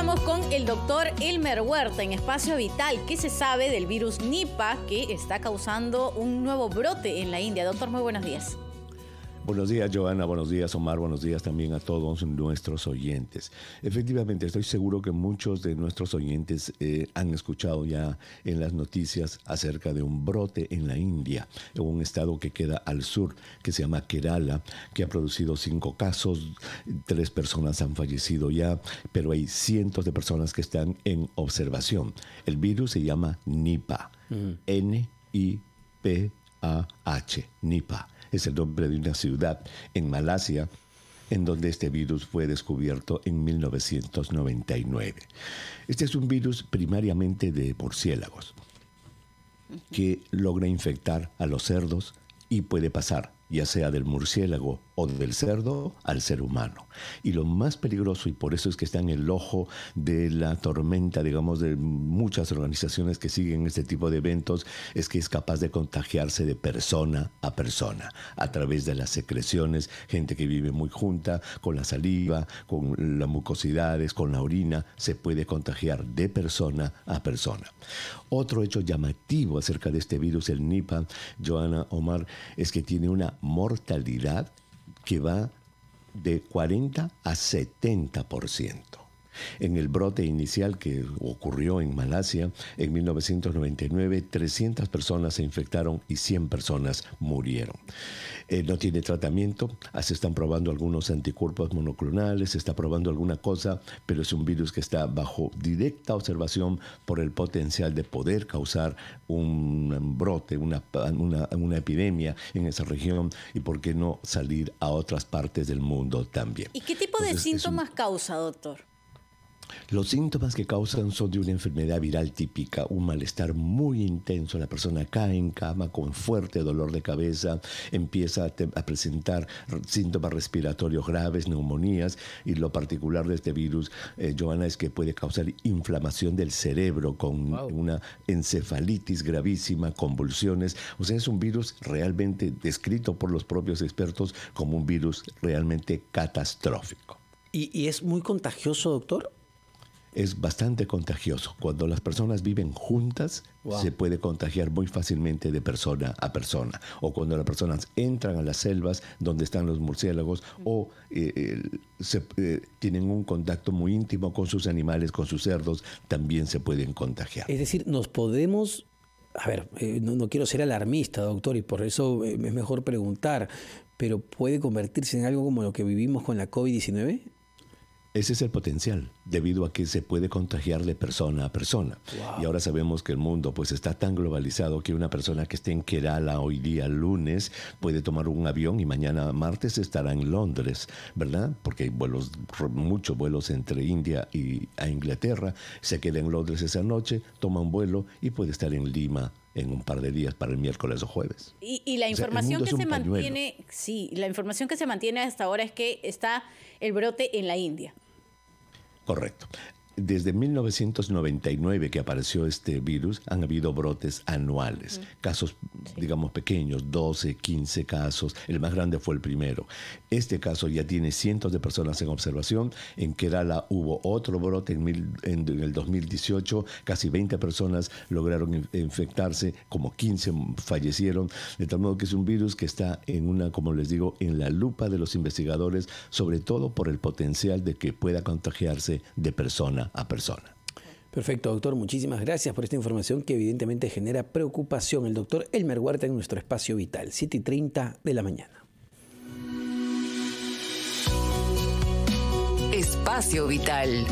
Estamos con el doctor Elmer Huerta en Espacio Vital. ¿Qué se sabe del virus Nipah que está causando un nuevo brote en la India? Doctor, muy buenos días. Buenos días, Joana. Buenos días, Omar. Buenos días también a todos nuestros oyentes. Efectivamente, estoy seguro que muchos de nuestros oyentes eh, han escuchado ya en las noticias acerca de un brote en la India, en un estado que queda al sur, que se llama Kerala, que ha producido cinco casos, tres personas han fallecido ya, pero hay cientos de personas que están en observación. El virus se llama Nipah. Mm. n i p a h N-I-P-A-H. Nipah es el nombre de una ciudad en Malasia en donde este virus fue descubierto en 1999. Este es un virus primariamente de porciélagos que logra infectar a los cerdos y puede pasar ya sea del murciélago o del cerdo, al ser humano. Y lo más peligroso, y por eso es que está en el ojo de la tormenta, digamos, de muchas organizaciones que siguen este tipo de eventos, es que es capaz de contagiarse de persona a persona, a través de las secreciones, gente que vive muy junta, con la saliva, con las mucosidades, con la orina, se puede contagiar de persona a persona. Otro hecho llamativo acerca de este virus, el Nipah, Joana Omar, es que tiene una mortalidad que va de 40 a 70%. En el brote inicial que ocurrió en Malasia en 1999, 300 personas se infectaron y 100 personas murieron. Eh, no tiene tratamiento, ah, se están probando algunos anticuerpos monoclonales, se está probando alguna cosa, pero es un virus que está bajo directa observación por el potencial de poder causar un brote, una, epidemia en esa región y por qué no salir a otras partes del mundo también. ¿Y qué tipo de síntomas causa, doctor? Los síntomas que causan son de una enfermedad viral típica, un malestar muy intenso. La persona cae en cama con fuerte dolor de cabeza, empieza a, presentar síntomas respiratorios graves, neumonías, y lo particular de este virus, eh, Johanna, es que puede causar inflamación del cerebro con una encefalitis gravísima, convulsiones. O sea, es un virus realmente descrito por los propios expertos como un virus realmente catastrófico. ¿Y, y es muy contagioso, doctor? es bastante contagioso. Cuando las personas viven juntas, se puede contagiar muy fácilmente de persona a persona. O cuando las personas entran a las selvas donde están los murciélagos o eh, se, eh, tienen un contacto muy íntimo con sus animales, con sus cerdos, también se pueden contagiar. Es decir, nos podemos... A ver, eh, no, no, quiero ser alarmista, doctor, y por eso es mejor preguntar, pero ¿puede convertirse en algo como lo que vivimos con la COVID-19? Ese es el potencial, debido a que se puede contagiar de persona a persona. Y ahora sabemos que el mundo pues está tan globalizado que una persona que esté en Kerala hoy día lunes puede tomar un avión y mañana martes estará en Londres, ¿verdad? Porque hay vuelos, muchos vuelos entre India y Inglaterra. Se queda en Londres esa noche, toma un vuelo y puede estar en Lima en un par de días para el miércoles o jueves. Y, la información que se mantiene, sí, la información que se mantiene hasta ahora es que está el brote en la India. Correcto desde 1999 que apareció este virus, han habido brotes anuales, casos, digamos, pequeños, 12, 15 casos, el más grande fue el primero. Este caso ya tiene cientos de personas en observación, en Kerala hubo otro brote en, en, el 2018, casi 20 personas lograron infectarse, como 15 fallecieron, de tal modo que es un virus que está en una, como les digo, en la lupa de los investigadores, sobre todo por el potencial de que pueda contagiarse de persona a persona. Perfecto, doctor. Muchísimas gracias por esta información que evidentemente genera preocupación. El doctor Elmer Huerta en nuestro espacio vital, 7 y 30 de la mañana. Espacio vital.